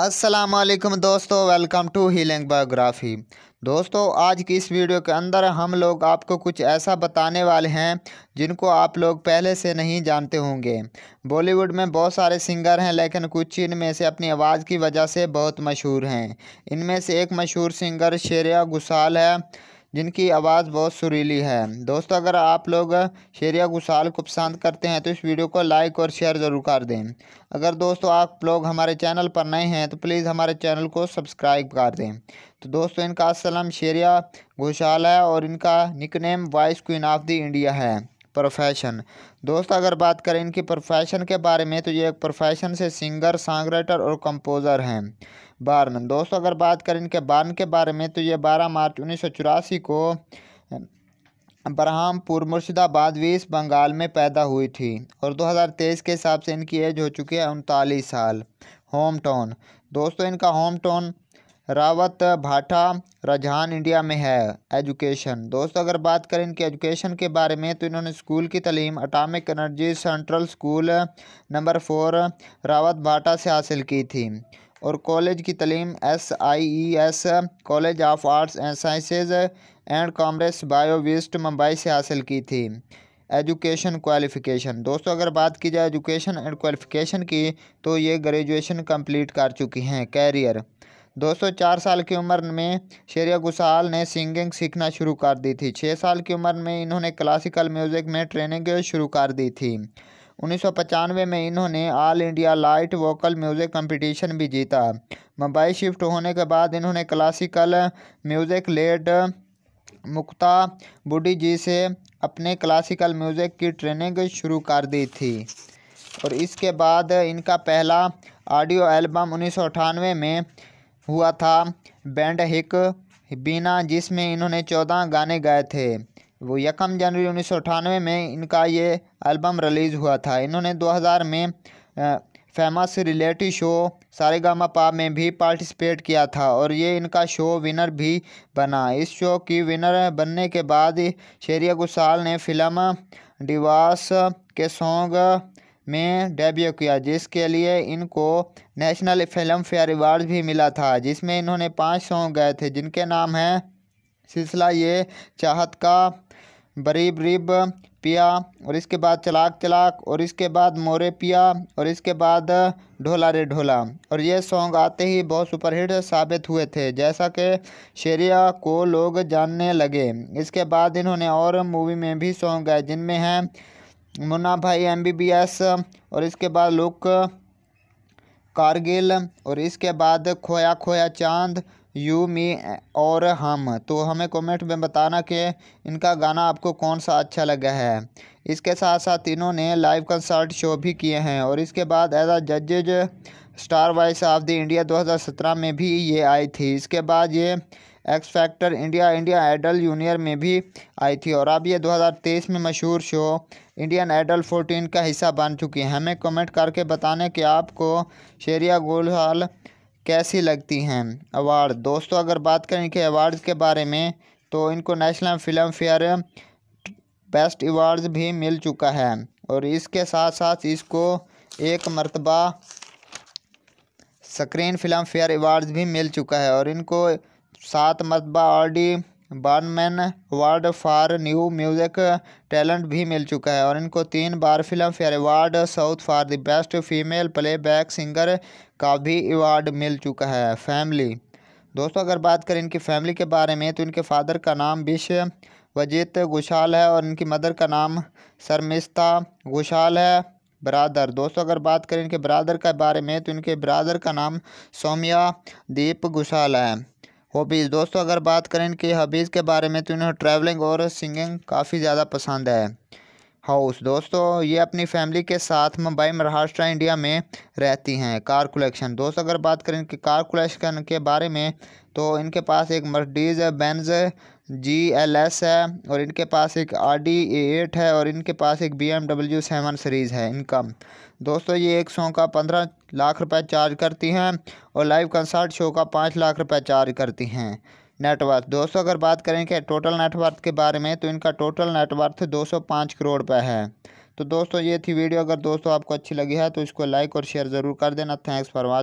असलम दोस्तों welcome to healing biography दोस्तों आज की इस वीडियो के अंदर हम लोग आपको कुछ ऐसा बताने वाले हैं जिनको आप लोग पहले से नहीं जानते होंगे बॉलीवुड में बहुत सारे सिंगर हैं लेकिन कुछ इनमें से अपनी आवाज़ की वजह से बहुत मशहूर हैं इनमें से एक मशहूर सिंगर शेरिया गुसाल है जिनकी आवाज़ बहुत सुरीली है दोस्तों अगर आप लोग शेरिया घुसाल को पसंद करते हैं तो इस वीडियो को लाइक और शेयर ज़रूर कर दें अगर दोस्तों आप लोग हमारे चैनल पर नए हैं तो प्लीज़ हमारे चैनल को सब्सक्राइब कर दें तो दोस्तों इनका असलम शेरिया घोषाल है और इनका nickname voice queen of the India है प्रोफेशन दोस्त अगर बात करें इनकी प्रोफेशन के बारे में तो ये एक प्रोफेशन से सिंगर सॉन्ग राइटर और कंपोज़र हैं बार्न दोस्तों अगर बात करें इनके बार्न के बारे में तो ये 12 मार्च उन्नीस को ब्रहमपुर मुर्शिदाबाद वीस बंगाल में पैदा हुई थी और 2023 के हिसाब से इनकी एज हो चुकी है उनतालीस साल होम टाउन दोस्तों इनका होम टाउन रावत भाटा रजहान इंडिया में है एजुकेशन दोस्तों अगर बात करें इनके एजुकेशन के बारे में तो इन्होंने स्कूल की तलीम atomic energy central school number four Rawatbhata से हासिल की थी और कॉलेज की तलीम S I E S college of arts and sciences and commerce बायो वेस्ट मुंबई से हासिल की थी एजुकेशन क्वालिफ़िकेशन दोस्तों अगर बात की जाए एजुकेशन एंड क्वालिफ़िकेशन की तो ये ग्रेजुएशन कंप्लीट कर चुकी हैं कैरियर 204 साल की उम्र में शेरिया गुसाल ने सिंगिंग सीखना शुरू कर दी थी छः साल की उम्र में इन्होंने क्लासिकल म्यूज़िक में ट्रेनिंग शुरू कर दी थी उन्नीस में इन्होंने all India light vocal music competition भी जीता मुंबई शिफ्ट होने के बाद इन्होंने क्लासिकल म्यूज़िक लेट मुक्ता बुडी जी से अपने क्लासिकल म्यूज़िक की ट्रेनिंग शुरू कर दी थी और इसके बाद इनका पहला ऑडियो एल्बम उन्नीस में हुआ था बैंड हिक बीना जिसमें इन्होंने चौदह गाने गाए थे वो यकम जनवरी उन्नीस सौ अठानवे में इनका ये एल्बम रिलीज़ हुआ था इन्होंने दो हज़ार में famous reality show Sa Re Ga Ma Pa में भी पार्टिसिपेट किया था और ये इनका शो विनर भी बना इस शो की विनर बनने के बाद शेरिया गुसाल ने फिल्म डिवास के सॉन्ग में डेब्यू किया जिसके लिए इनको नेशनल फिल्म फेयर अवार्ड भी मिला था जिसमें इन्होंने पांच सॉन्ग गए थे जिनके नाम हैं सिलसिला ये चाहत का बरीब रिब पिया और इसके बाद चलाक चलाक और इसके बाद मोरे पिया और इसके बाद ढोला रे ढोला और ये सॉन्ग आते ही बहुत सुपरहिट साबित हुए थे जैसा कि शेरिया को लोग जानने लगे इसके बाद इन्होंने और मूवी में भी सॉन्ग गाए जिनमें हैं मुन्ना भाई एमबीबीएस और इसके बाद लुक कारगिल और इसके बाद खोया खोया चांद यू मी और हम तो हमें कमेंट में बताना कि इनका गाना आपको कौन सा अच्छा लगा है इसके साथ साथ इन्होंने लाइव कंसर्ट शो भी किए हैं और इसके बाद एज आ जजेज star voice of the India 2017 में भी ये आई थी इसके बाद ये X factor India India idol junior में भी आई थी और अब ये 2023 में मशहूर शो इंडियन आइडल 14 का हिस्सा बन चुकी है हमें कमेंट करके बताने कि आपको शेरिया गोलहाल कैसी लगती हैं अवार्ड दोस्तों अगर बात करें कि अवार्ड्स के बारे में तो इनको national filmfare best awards भी मिल चुका है और इसके साथ साथ इसको एक मरतबा स्क्रीन फिल्म फेयर अवार्ड्स भी मिल चुका है और इनको सात मरतबा R D Burman award for new music talent भी मिल चुका है और इनको तीन बार filmfare award south for the best female playback singer का भी अवार्ड मिल चुका है फैमिली दोस्तों अगर बात करें इनकी फैमिली के बारे में तो इनके फादर का नाम बिश वजीत घुशाल है और इनकी मदर का नाम शर्मिस्ता घुशाल है ब्रादर दोस्तों अगर बात करें इनके ब्रादर के बारे में तो इनके ब्रादर का नाम सोमिया दीप घुशाल है हॉबीज़ दोस्तों अगर बात करें कि हॉबीज़ के बारे में तो इन्हें ट्रैवलिंग और सिंगिंग काफ़ी ज़्यादा पसंद है हाउस दोस्तों ये अपनी फैमिली के साथ मुंबई महाराष्ट्र इंडिया में रहती हैं कार कलेक्शन दोस्तों अगर बात करें इनके कार कलेक्शन के बारे में तो इनके पास एक Mercedes Benz G L S है और इनके पास एक आर डी एट है और इनके पास एक B M W seven series है इनकम दोस्तों ये एक शो का पंद्रह लाख रुपए चार्ज करती हैं और लाइव कंसर्ट शो का पाँच लाख रुपये चार्ज करती हैं नेटवर्थ दोस्तों अगर बात करें कि टोटल नेटवर्थ के बारे में तो इनका टोटल नेटवर्थ 205 करोड़ रुपये है तो दोस्तों ये थी वीडियो अगर दोस्तों आपको अच्छी लगी है तो इसको लाइक और शेयर ज़रूर कर देना थैंक्स फॉर वॉचिंग